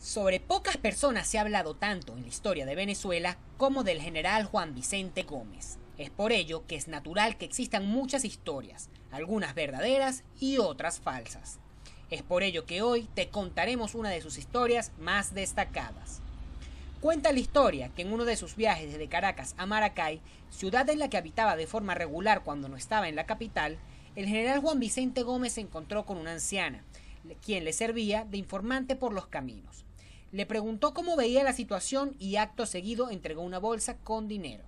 Sobre pocas personas se ha hablado tanto en la historia de Venezuela como del general Juan Vicente Gómez. Es por ello que es natural que existan muchas historias, algunas verdaderas y otras falsas. Es por ello que hoy te contaremos una de sus historias más destacadas. Cuenta la historia que en uno de sus viajes desde Caracas a Maracay, ciudad en la que habitaba de forma regular cuando no estaba en la capital, el general Juan Vicente Gómez se encontró con una anciana, quien le servía de informante por los caminos. Le preguntó cómo veía la situación y acto seguido entregó una bolsa con dinero.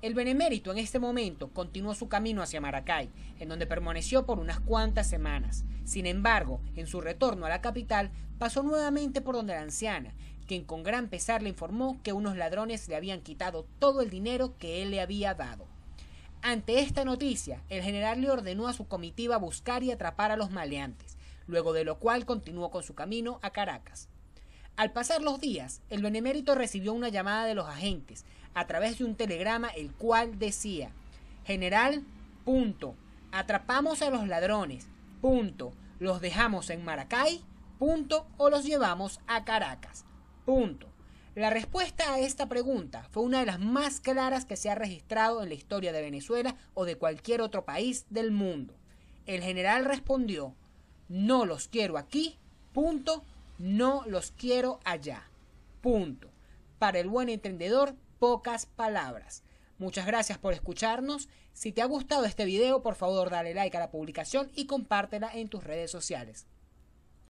El benemérito en este momento continuó su camino hacia Maracay, en donde permaneció por unas cuantas semanas. Sin embargo, en su retorno a la capital, pasó nuevamente por donde la anciana, quien con gran pesar le informó que unos ladrones le habían quitado todo el dinero que él le había dado. Ante esta noticia, el general le ordenó a su comitiva buscar y atrapar a los maleantes, luego de lo cual continuó con su camino a Caracas. Al pasar los días, el benemérito recibió una llamada de los agentes a través de un telegrama el cual decía, General, punto, atrapamos a los ladrones, punto, los dejamos en Maracay, punto, o los llevamos a Caracas, punto. La respuesta a esta pregunta fue una de las más claras que se ha registrado en la historia de Venezuela o de cualquier otro país del mundo. El general respondió, no los quiero aquí, punto, no los quiero allá. Punto. Para el buen entendedor, pocas palabras. Muchas gracias por escucharnos. Si te ha gustado este video, por favor dale like a la publicación y compártela en tus redes sociales.